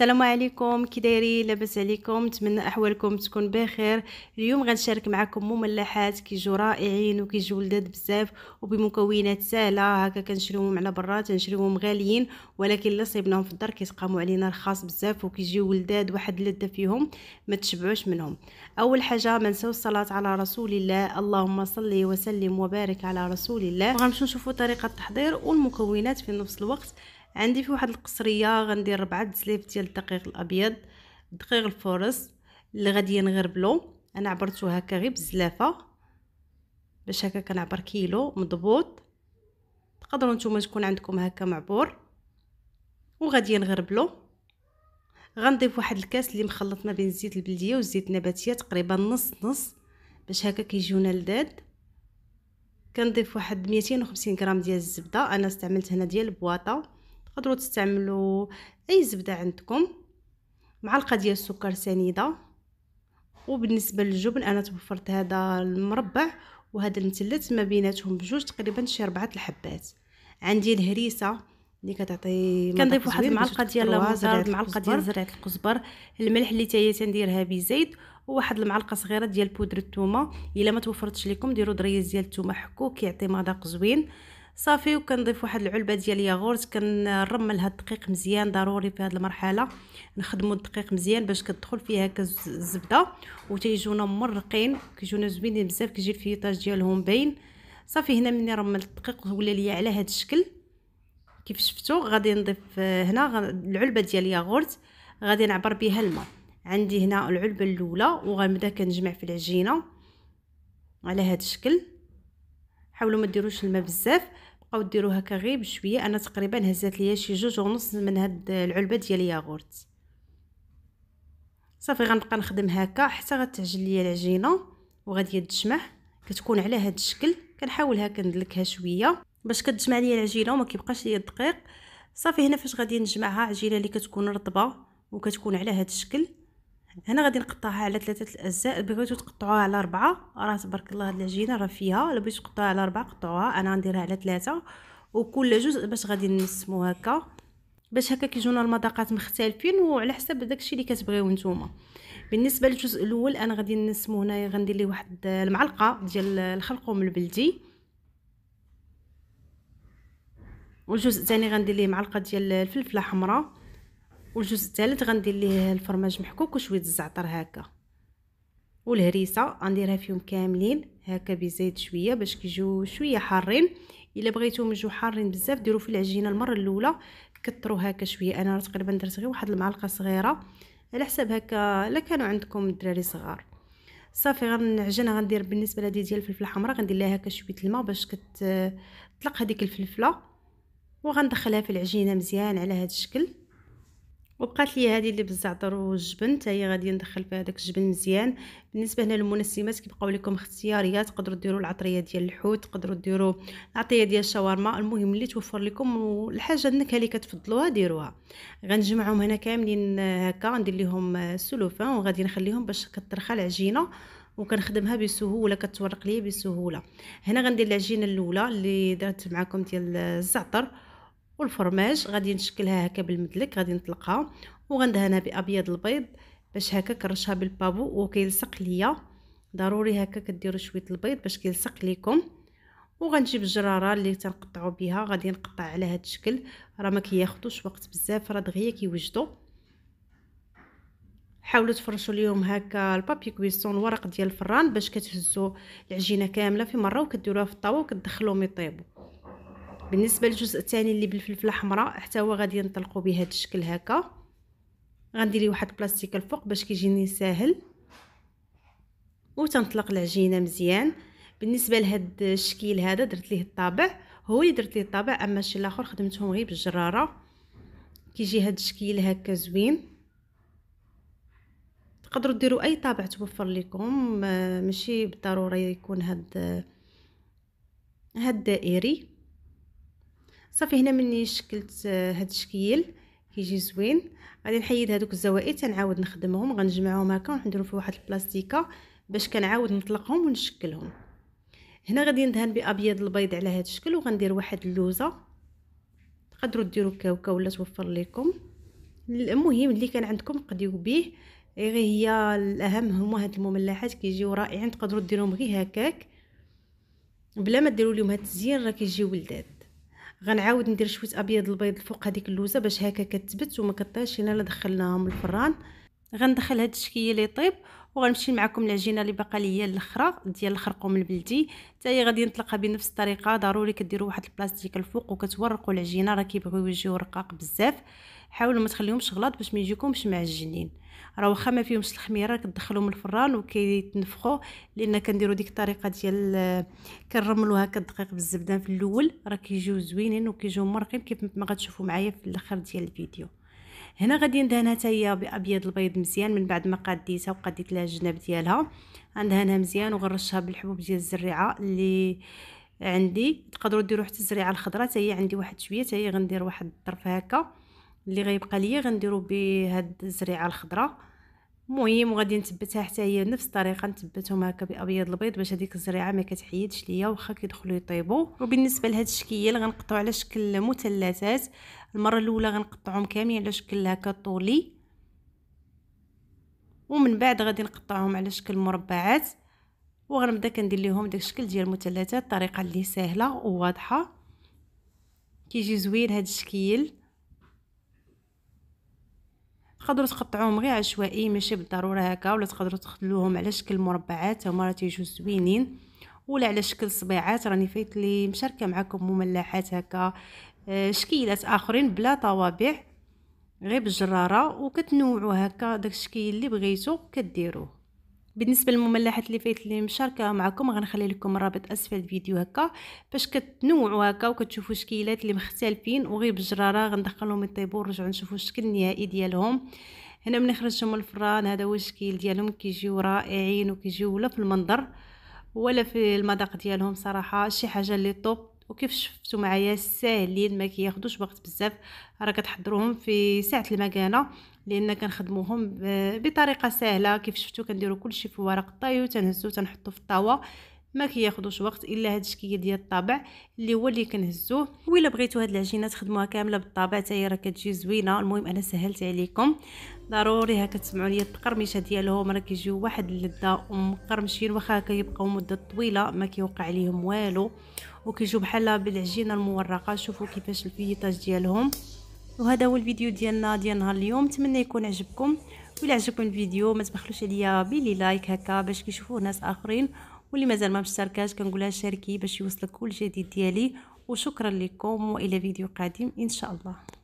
السلام عليكم كي دايرين لاباس عليكم نتمنى احوالكم تكون بخير اليوم غنشارك معكم مملحات كيجوا رائعين وكيجوا لذاذ بزاف وبمكونات سهله هكا كنشريوهم على برا نشريوهم غاليين ولكن الا صيبناهم في الدار كيتقاموا علينا رخاص بزاف وكيجيو ولداد واحد اللذه فيهم ما تشبعوش منهم اول حاجه ما نساو الصلاه على رسول الله اللهم صل وسلم وبارك على رسول الله وغنمشيو نشوفوا طريقه التحضير والمكونات في نفس الوقت عندي في واحد القصريه غندير ربعة دسليف ديال الدقيق الابيض دقيق الفورس اللي غادي نغربلو انا عبرته هكا غير بزلافه باش هكا كنعبر كيلو مضبوط تقدروا نتوما تكون عندكم هكا معبور وغادي نغربلو غنضيف واحد الكاس اللي مخلط ما بين الزيت البلديه والزيت النباتيه تقريبا نص نص باش هكا كيجيونا لذاد كنضيف واحد 250 غرام ديال الزبده انا استعملت هنا ديال البواطه تقدروا تستعملوا اي زبده عندكم معلقه ديال السكر سنيده وبالنسبه للجبن انا توفرت هذا المربع وهذا المثلث ما بيناتهم بجوج تقريبا شي ربعه الحبات عندي الهريسه اللي كتعطي كنضيف واحد المعلقه ديال المزار معلقه ديال زرعه القزبر الملح اللي تاهي تنديرها بزيت وواحد المعلقه صغيره ديال بودره الثومه الا ما توفرتش لكم ديروا دريز ديال الثومه حكوك كيعطي مذاق زوين صافي وكنضيف واحد العلبه ديال الياغورت كنرملها الدقيق مزيان ضروري في هذه المرحله نخدموا الدقيق مزيان باش كتدخل فيه هكا الزبده وتيجونا مرقين كيجونا زوينين بزاف كيجي الفيطاج ديالهم باين صافي هنا مني رملت الدقيق ولا ليا على هذا الشكل كيف شفتوا غادي نضيف آه، هنا العلبه ديال الياغورت غادي نعبر بها الماء عندي هنا العلبه الاولى وغنبدا كنجمع في العجينه على هذا الشكل حاولوا ما ديروش الماء بزاف بقاو ديروها كغي بشويه انا تقريبا هزات ليا شي جوج ونص من هاد العلبه ديال الياغورت صافي غنبقى نخدم هكا حتى غتعجن ليا العجينه وغادي تجمع كتكون على هاد الشكل كنحاول هكا ندلكها شويه باش كتجمع ليا العجينه وما كيبقاش ليا الدقيق صافي هنا فاش غادي نجمعها عجينه اللي كتكون رطبه وكتكون على هاد الشكل هنا غادي نقطعها على ثلاثه الاجزاء بغيتو تقطعوها على اربعه راه تبارك الله هاد العجينه راه فيها الا بغيتو تقطعوها على اربعه قطعوها انا غنديرها على ثلاثه وكل جزء باش غادي نسمو هكا باش هكا كيجونا المذاقات مختلفين وعلى حسب داكشي اللي كتبغيو نتوما بالنسبه للجزء الاول انا غادي نسمو هنايا غندير ليه واحد المعلقه ديال الخلقوم البلدي والجزء الثاني غندير ليه معلقه ديال الفلفله حمراء والجزء الثالث غندير ليه الفرماج محكوك وشويه الزعتر هكا والهريسه غنديرها فيهم كاملين هكا بزيت شويه باش كيجيو شويه حارين الا بغيتوهم يجيو حارين بزاف ديروا في العجينه المره الاولى كثروا هكا شويه انا تقريبا درت غير واحد المعلقه صغيره على حساب هكا الا كانوا عندكم الدراري صغار صافي غنعجن غندير بالنسبه لهذه ديال الفلفله الحمراء غندير لها هكا شويه الماء باش كتطلق هذيك الفلفله وغندخلها في العجينه مزيان على هذا الشكل وبقات لي هذه اللي بالزعتر والجبن حتى هي غادي ندخل فيها داك الجبن مزيان بالنسبه هنا للمنسمات كيبقاو لكم اختياريات تقدروا ديروا العطريه ديال الحوت تقدروا ديروا العطريه ديال الشاورما المهم اللي توفر لكم والحاجه النكهه اللي كتفضلوها ديروها غنجمعهم هنا كاملين هكا ندير لهم سلوفان وغادي نخليهم باش كترخى العجينه وكنخدمها بسهوله كتورق لي بسهوله هنا غندير العجينه الاولى اللي درت معكم ديال الزعتر والفرماج غادي نشكلها هكا بالمدلك غادي نطلقها وغندهنها بابيض البيض باش هكا كرشها بالبابو وكيلصق ليا ضروري هكا كديروا شويه البيض باش كيلصق ليكم وغنجيب الجراره اللي تنقطعوا بها غادي نقطع على هذا الشكل راه ما كياخذوش وقت بزاف راه دغيا كيوجدوا حاولوا تفرشوا اليوم هكا البابي كويسون الورق ديال الفران باش كتهزوا العجينه كامله في مره وكديروها في الطاوه وكتدخلوهم يطيبوا بالنسبه للجزء الثاني اللي بالفلفله الحمراء حتى هو غادي نطلقو بهذا الشكل هكا غندير ليه واحد البلاستيك الفوق باش كيجيني ساهل وتنطلق العجينه مزيان بالنسبه لهاد الشكل هذا درت ليه الطابع هو اللي درت ليه الطابع اما الشيء الاخر خدمتهم غير بالجراره كيجي هذا الشكل هكا زوين تقدروا ديروا اي طابع توفر لكم آه، ماشي بالضروره يكون هاد آه، هاد دائري صافي هنا مني شكلت آه، هاد الشكيل كيجي زوين غادي نحيد هادوك الزوائد تنعاود نخدمهم غنجمعهم هكا ونديرهم في واحد البلاستيكه باش كنعاود نطلقهم ونشكلهم هنا غادي ندهن بابيض البيض على هاد الشكل وغندير واحد اللوزه تقدروا ديروا كاوكا ولا توفر لكم المهم اللي كان عندكم قديو به إيه، غير هي الاهم هما هاد المملحات كيجيو رائعين تقدروا ديروهم غير هكاك بلا ما ديروا لهم هاد التزيين راه كيجيو لذاذ غنعاود ندير شويه ابيض البيض فوق هذيك اللوزه باش هكا كتبت وما كطيش الا دخلناهم الفران غندخل هاد الشكيه اللي طيب وغنمشي معكم العجينه اللي باقا ليا الاخرى ديال الخرقوم البلدي حتى هي غادي نطلقها بنفس الطريقه ضروري كديروا واحد البلاستيك الفوق وكتورقوا العجينه راه كيبغيو يجيو رقاق بزاف حاولوا ما تخليهمش غلط باش ما يجيكمش معجنين راه واخا ما فيهمش الخميره كتدخلهم الفران وكيتنفخوا لان كنديروا ديك الطريقه ديال كنرملوا هكا الدقيق بالزبده في الاول راه كيجيو زوينين وكيجيو مرقين كيف ما غتشوفوا معايا في الاخر ديال الفيديو هنا غادي ندهنها حتى هي بابيض البيض مزيان من بعد ما قديتها وقديت لها الجناب ديالها غندهنها مزيان وغرشها بالحبوب ديال الزريعه اللي عندي تقدروا ديروا حتى الزريعه الخضراء حتى هي عندي واحد شويه حتى هي غندير واحد الطرف هكا اللي غيبقى ليا غنديرو بهاد الزريعه الخضراء المهم وغادي نثبتها حتى هي نفس الطريقه نثبتهم هكا بابيض البيض باش هذيك الزريعه ما كتحيدش ليا واخا كيدخلوا يطيبوا وبالنسبه لهاد الشكيه اللي غنقطعو على شكل مثلثات المره الاولى غنقطعهم كاملين على شكل هكا طولي ومن بعد غادي نقطعهم على شكل مربعات وغنبدا كندير ليهم داك الشكل ديال المثلثات الطريقه اللي سهله وواضحه كيجي زوين هاد الشكل تقدروا تقطعوهم غير عشوائي ماشي بالضروره هكا ولا تقدروا تخلوهم على شكل مربعات هما راه تيجيو زوينين ولا على شكل صبيعات راني فايت لي مشاركه معكم مملحات هكا آه، شكيلات اخرين بلا طوابع غير بالجراره وكتنوعوا هكا داك الشكل اللي بغيتو كديروه بالنسبه للمملحات اللي فايت اللي مشاركه معكم غنخلي لكم الرابط اسفل الفيديو هكا باش كتنوعوا هكا وكتشوفوا الشكيلات اللي مختلفين وغير بالجراره غندخلهم يطيبوا ونرجعوا نشوفوا الشكل النهائي ديالهم هنا ملي خرجتهم من الفران هذا هو الشكل ديالهم كيجيو رائعين وكيجيو لا في المنظر ولا في المذاق ديالهم صراحه شي حاجه اللي طوب وكيف شفتوا معايا ساهلين ما كياخذوش وقت بزاف راه كتحضروهم في ساعه المكانه لان كنخدموهم بطريقه سهله كيف شفتوا كنديروا كلشي في ورق طايو تنهزو تنحطو في الطاوه ما كياخذوش وقت الا هاد الشكيه ديال الطابع اللي هو اللي كنهزوه ويلا بغيتو هاد العجينه تخدموها كامله بالطابع حتى هي راه كتجي زوينه المهم انا سهلت عليكم ضروري هكا تسمعوا لي التقرمشه ديالهم راه كيجيو واحد اللذه ومقرمشين واخا كيبقاو مده طويله ما كيوقع عليهم والو وكيجيو بحال بالعجينه المورقه شوفوا كيفاش الفيطاج ديالهم وهذا هو الفيديو ديالنا ديال نهار اليوم نتمنى يكون عجبكم ولا عجبكم الفيديو ما تبخلوش عليا بلي لايك هكا باش كيشوفوه ناس اخرين واللي مازال ما مشتركاش كنقولها شاركي باش يوصلك كل جديد ديالي وشكرا لكم والى فيديو قادم ان شاء الله